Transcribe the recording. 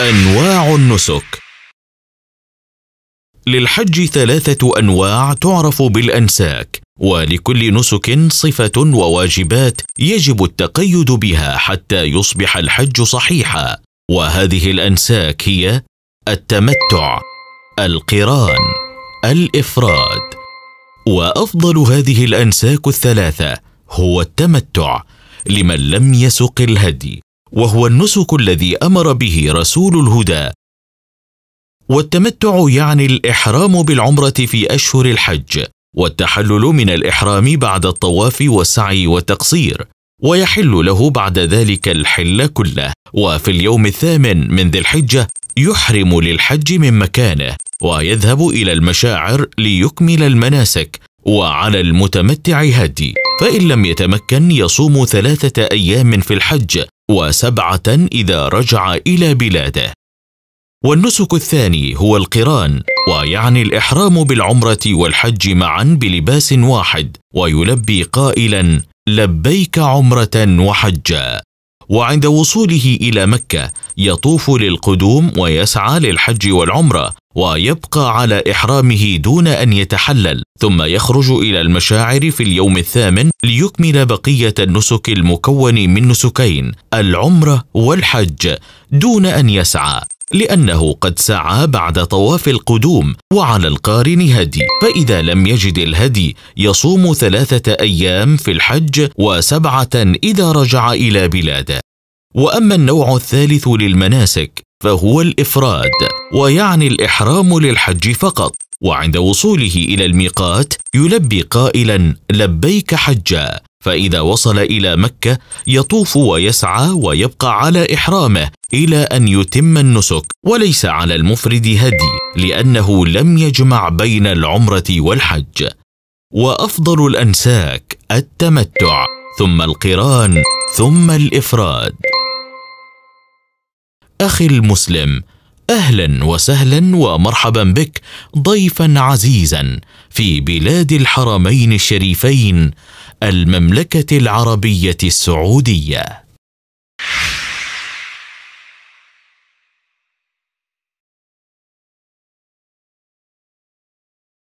أنواع النسك للحج ثلاثة أنواع تعرف بالأنساك، ولكل نسك صفة وواجبات يجب التقيد بها حتى يصبح الحج صحيحا، وهذه الأنساك هي التمتع، القران، الإفراد. وأفضل هذه الأنساك الثلاثة هو التمتع لمن لم يسق الهدي، وهو النسك الذي امر به رسول الهدى والتمتع يعني الاحرام بالعمره في اشهر الحج والتحلل من الاحرام بعد الطواف والسعي والتقصير ويحل له بعد ذلك الحل كله وفي اليوم الثامن من ذي الحجه يحرم للحج من مكانه ويذهب الى المشاعر ليكمل المناسك وعلى المتمتع هدي فإن لم يتمكن يصوم ثلاثة أيام في الحج وسبعة إذا رجع إلى بلاده والنسك الثاني هو القران ويعني الإحرام بالعمرة والحج معا بلباس واحد ويلبي قائلا لبيك عمرة وحجا وعند وصوله إلى مكة يطوف للقدوم ويسعى للحج والعمرة ويبقى على إحرامه دون أن يتحلل ثم يخرج إلى المشاعر في اليوم الثامن ليكمل بقية النسك المكون من نسكين العمرة والحج دون أن يسعى لأنه قد سعى بعد طواف القدوم وعلى القارن هدي فإذا لم يجد الهدي يصوم ثلاثة أيام في الحج وسبعة إذا رجع إلى بلاده وأما النوع الثالث للمناسك فهو الإفراد ويعني الإحرام للحج فقط وعند وصوله إلى الميقات يلبي قائلا لبيك حجا فإذا وصل إلى مكة يطوف ويسعى ويبقى على إحرامه إلى أن يتم النسك وليس على المفرد هدي لأنه لم يجمع بين العمرة والحج وأفضل الأنساك التمتع ثم القران ثم الإفراد أخي المسلم أهلا وسهلا ومرحبا بك ضيفا عزيزا في بلاد الحرمين الشريفين المملكة العربية السعودية